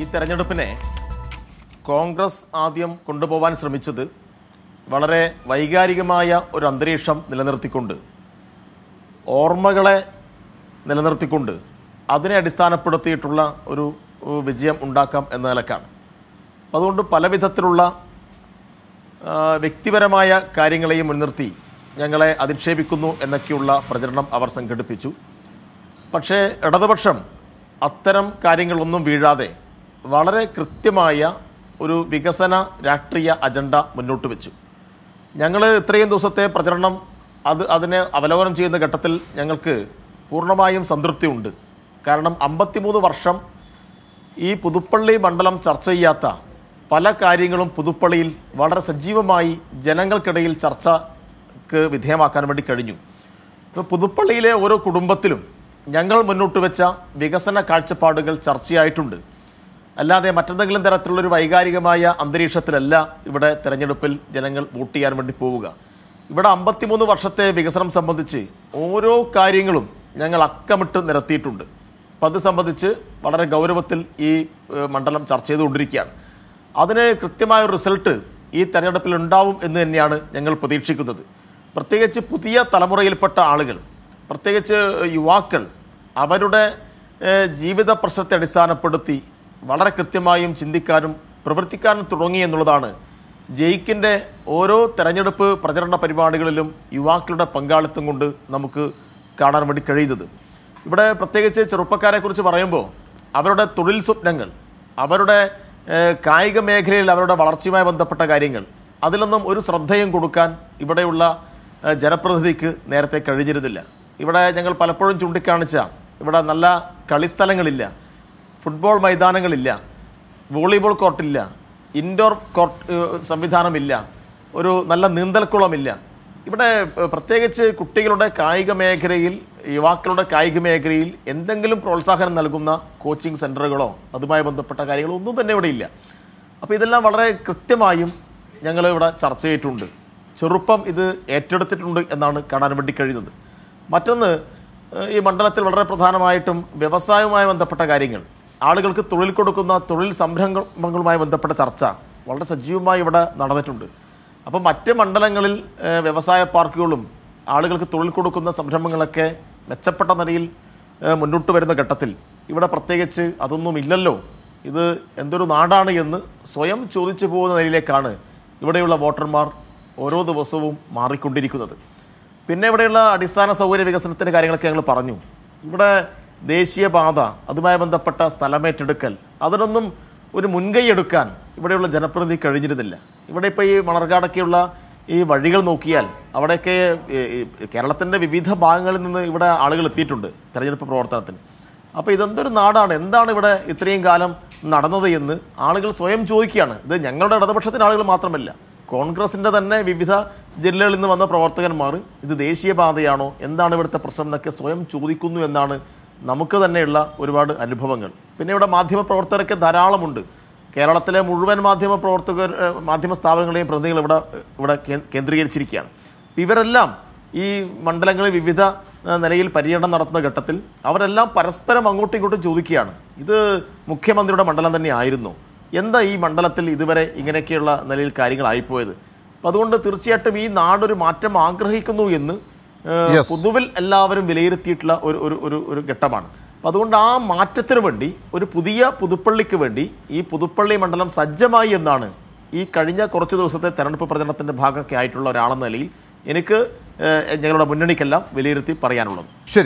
ഈ തെരഞ്ഞെടുപ്പിനെ കോൺഗ്രസ് ആദ്യം കൊണ്ടുപോകാൻ ശ്രമിച്ചത് വളരെ വൈകാരികമായ ഒരു അന്തരീക്ഷം നിലനിർത്തിക്കൊണ്ട് ഓർമ്മകളെ നിലനിർത്തിക്കൊണ്ട് അതിനെ അടിസ്ഥാനപ്പെടുത്തിയിട്ടുള്ള ഒരു വിജയം ഉണ്ടാക്കാം എന്ന നിലക്കാണ് അതുകൊണ്ട് പല വിധത്തിലുള്ള വ്യക്തിപരമായ കാര്യങ്ങളെയും മുൻനിർത്തി ഞങ്ങളെ അധിക്ഷേപിക്കുന്നു എന്നൊക്കെയുള്ള പ്രചരണം അവർ സംഘടിപ്പിച്ചു പക്ഷേ ഇടതുപക്ഷം അത്തരം കാര്യങ്ങളൊന്നും വീഴാതെ വളരെ കൃത്യമായ ഒരു വികസന രാഷ്ട്രീയ അജണ്ട മുന്നോട്ട് വെച്ചു ഞങ്ങൾ ഇത്രയും ദിവസത്തെ പ്രചരണം അത് അതിനെ അവലോകനം ചെയ്യുന്ന ഘട്ടത്തിൽ ഞങ്ങൾക്ക് പൂർണ്ണമായും സംതൃപ്തിയുണ്ട് കാരണം അമ്പത്തിമൂന്ന് വർഷം ഈ പുതുപ്പള്ളി മണ്ഡലം ചർച്ച ചെയ്യാത്ത പല കാര്യങ്ങളും പുതുപ്പള്ളിയിൽ വളരെ സജീവമായി ജനങ്ങൾക്കിടയിൽ ചർച്ചക്ക് വിധേയമാക്കാൻ വേണ്ടി കഴിഞ്ഞു ഇപ്പോൾ പുതുപ്പള്ളിയിലെ ഓരോ കുടുംബത്തിലും ഞങ്ങൾ മുന്നോട്ട് വെച്ച വികസന കാഴ്ചപ്പാടുകൾ ചർച്ചയായിട്ടുണ്ട് അല്ലാതെ മറ്റെന്തെങ്കിലും തരത്തിലുള്ളൊരു വൈകാരികമായ അന്തരീക്ഷത്തിലല്ല ഇവിടെ തെരഞ്ഞെടുപ്പിൽ ജനങ്ങൾ വോട്ട് ചെയ്യാൻ വേണ്ടി പോവുക ഇവിടെ അമ്പത്തിമൂന്ന് വർഷത്തെ വികസനം സംബന്ധിച്ച് ഓരോ കാര്യങ്ങളും ഞങ്ങൾ അക്കമിട്ട് നിരത്തിയിട്ടുണ്ട് അപ്പം അത് സംബന്ധിച്ച് വളരെ ഗൗരവത്തിൽ ഈ മണ്ഡലം ചർച്ച ചെയ്തുകൊണ്ടിരിക്കുകയാണ് അതിന് കൃത്യമായ റിസൾട്ട് ഈ തെരഞ്ഞെടുപ്പിൽ ഉണ്ടാവും എന്ന് തന്നെയാണ് ഞങ്ങൾ പ്രതീക്ഷിക്കുന്നത് പ്രത്യേകിച്ച് പുതിയ തലമുറയിൽപ്പെട്ട ആളുകൾ പ്രത്യേകിച്ച് യുവാക്കൾ അവരുടെ ജീവിത പ്രശ്നത്തെ അടിസ്ഥാനപ്പെടുത്തി വളരെ കൃത്യമായും ചിന്തിക്കാനും പ്രവർത്തിക്കാനും തുടങ്ങി എന്നുള്ളതാണ് ജയിക്കിൻ്റെ ഓരോ തെരഞ്ഞെടുപ്പ് പ്രചരണ പരിപാടികളിലും യുവാക്കളുടെ പങ്കാളിത്തം കൊണ്ട് നമുക്ക് കാണാൻ വേണ്ടി കഴിയുന്നത് ഇവിടെ പ്രത്യേകിച്ച് ചെറുപ്പക്കാരെക്കുറിച്ച് പറയുമ്പോൾ അവരുടെ തൊഴിൽ സ്വപ്നങ്ങൾ അവരുടെ കായിക മേഖലയിൽ അവരുടെ വളർച്ചയുമായി ബന്ധപ്പെട്ട കാര്യങ്ങൾ അതിലൊന്നും ഒരു ശ്രദ്ധയും കൊടുക്കാൻ ഇവിടെയുള്ള ജനപ്രതിനിധിക്ക് നേരത്തെ കഴിഞ്ഞിരുന്നില്ല ഇവിടെ ഞങ്ങൾ പലപ്പോഴും ചൂണ്ടിക്കാണിച്ച ഇവിടെ നല്ല കളിസ്ഥലങ്ങളില്ല ഫുട്ബോൾ മൈതാനങ്ങളില്ല വോളിബോൾ കോർട്ടില്ല ഇൻഡോർ കോർട്ട് സംവിധാനമില്ല ഒരു നല്ല നീന്തൽക്കുളമില്ല ഇവിടെ പ്രത്യേകിച്ച് കുട്ടികളുടെ കായിക മേഖലയിൽ യുവാക്കളുടെ കായിക മേഖലയിൽ എന്തെങ്കിലും പ്രോത്സാഹനം നൽകുന്ന കോച്ചിങ് സെൻ്ററുകളോ അതുമായി ബന്ധപ്പെട്ട കാര്യങ്ങളോ ഒന്നും തന്നെ ഇവിടെ ഇല്ല അപ്പോൾ ഇതെല്ലാം വളരെ കൃത്യമായും ഞങ്ങൾ ഇവിടെ ചർച്ച ചെയ്തിട്ടുണ്ട് ചെറുപ്പം ഇത് ഏറ്റെടുത്തിട്ടുണ്ട് എന്നാണ് കാണാൻ വേണ്ടി കഴിയുന്നത് മറ്റൊന്ന് ഈ മണ്ഡലത്തിൽ വളരെ പ്രധാനമായിട്ടും വ്യവസായവുമായി ബന്ധപ്പെട്ട കാര്യങ്ങൾ ആളുകൾക്ക് തൊഴിൽ കൊടുക്കുന്ന തൊഴിൽ സംരംഭങ്ങളുമായി ബന്ധപ്പെട്ട ചർച്ച വളരെ സജീവമായി ഇവിടെ നടന്നിട്ടുണ്ട് അപ്പോൾ മറ്റ് മണ്ഡലങ്ങളിൽ വ്യവസായ പാർക്കുകളും ആളുകൾക്ക് തൊഴിൽ കൊടുക്കുന്ന സംരംഭങ്ങളൊക്കെ മെച്ചപ്പെട്ട നിലയിൽ മുന്നോട്ട് വരുന്ന ഘട്ടത്തിൽ ഇവിടെ പ്രത്യേകിച്ച് അതൊന്നും ഇല്ലല്ലോ ഇത് എന്തൊരു നാടാണ് എന്ന് സ്വയം ചോദിച്ചു പോകുന്ന നിലയിലേക്കാണ് ഇവിടെയുള്ള വോട്ടർമാർ ഓരോ ദിവസവും മാറിക്കൊണ്ടിരിക്കുന്നത് പിന്നെ ഇവിടെയുള്ള അടിസ്ഥാന സൗകര്യ വികസനത്തിൻ്റെ കാര്യങ്ങളൊക്കെ ഞങ്ങൾ പറഞ്ഞു ഇവിടെ ദേശീയപാത അതുമായി ബന്ധപ്പെട്ട സ്ഥലമേറ്റെടുക്കൽ അതിനൊന്നും ഒരു എടുക്കാൻ ഇവിടെയുള്ള ജനപ്രതിനിധി കഴിഞ്ഞിരുന്നില്ല ഇവിടെ ഇപ്പോൾ ഈ മണർകാടൊക്കെയുള്ള ഈ വഴികൾ നോക്കിയാൽ അവിടെയൊക്കെ കേരളത്തിൻ്റെ വിവിധ ഭാഗങ്ങളിൽ നിന്ന് ഇവിടെ ആളുകൾ എത്തിയിട്ടുണ്ട് തെരഞ്ഞെടുപ്പ് പ്രവർത്തനത്തിന് അപ്പോൾ ഇതെന്തൊരു നാടാണ് എന്താണ് ഇവിടെ ഇത്രയും കാലം നടന്നത് എന്ന് ആളുകൾ സ്വയം ചോദിക്കുകയാണ് ഇത് ഞങ്ങളുടെ ഇടതുപക്ഷത്തിന് ആളുകൾ മാത്രമല്ല കോൺഗ്രസിൻ്റെ തന്നെ വിവിധ ജില്ലകളിൽ നിന്ന് വന്ന പ്രവർത്തകന്മാർ ഇത് ദേശീയപാതയാണോ എന്താണ് ഇവിടുത്തെ പ്രശ്നം എന്നൊക്കെ സ്വയം ചോദിക്കുന്നു എന്നാണ് നമുക്ക് തന്നെയുള്ള ഒരുപാട് അനുഭവങ്ങൾ പിന്നെ ഇവിടെ മാധ്യമപ്രവർത്തകരൊക്കെ ധാരാളമുണ്ട് കേരളത്തിലെ മുഴുവൻ മാധ്യമ പ്രവർത്തകർ മാധ്യമ സ്ഥാപനങ്ങളെയും പ്രതിനിധികൾ ഇവിടെ ഇവിടെ കേന്ദ്രീകരിച്ചിരിക്കുകയാണ് ഇവരെല്ലാം ഈ മണ്ഡലങ്ങളിൽ വിവിധ നിലയിൽ പര്യടനം നടത്തുന്ന ഘട്ടത്തിൽ അവരെല്ലാം പരസ്പരം അങ്ങോട്ടും ഇങ്ങോട്ടും ചോദിക്കുകയാണ് ഇത് മുഖ്യമന്ത്രിയുടെ മണ്ഡലം തന്നെ ആയിരുന്നു എന്താ ഈ മണ്ഡലത്തിൽ ഇതുവരെ ഇങ്ങനെയൊക്കെയുള്ള നിലയിൽ കാര്യങ്ങളായിപ്പോയത് അപ്പോൾ അതുകൊണ്ട് തീർച്ചയായിട്ടും ഈ നാടൊരു മാറ്റം ആഗ്രഹിക്കുന്നു എന്ന് പൊതുവിൽ എല്ലാവരും വിലയിരുത്തിയിട്ടുള്ള ഒരു ഒരു ഒരു ഘട്ടമാണ് അപ്പം അതുകൊണ്ട് ആ മാറ്റത്തിന് വേണ്ടി ഒരു പുതിയ പുതുപ്പള്ളിക്ക് വേണ്ടി ഈ പുതുപ്പള്ളി മണ്ഡലം സജ്ജമായി എന്നാണ് ഈ കഴിഞ്ഞ കുറച്ച് ദിവസത്തെ തെരഞ്ഞെടുപ്പ് പ്രചരണത്തിൻ്റെ ഭാഗമൊക്കെ ആയിട്ടുള്ള ഒരാളെന്ന നിലയിൽ എനിക്ക് ഞങ്ങളുടെ മുന്നണിക്കെല്ലാം വിലയിരുത്തി പറയാനുള്ളത് ശരി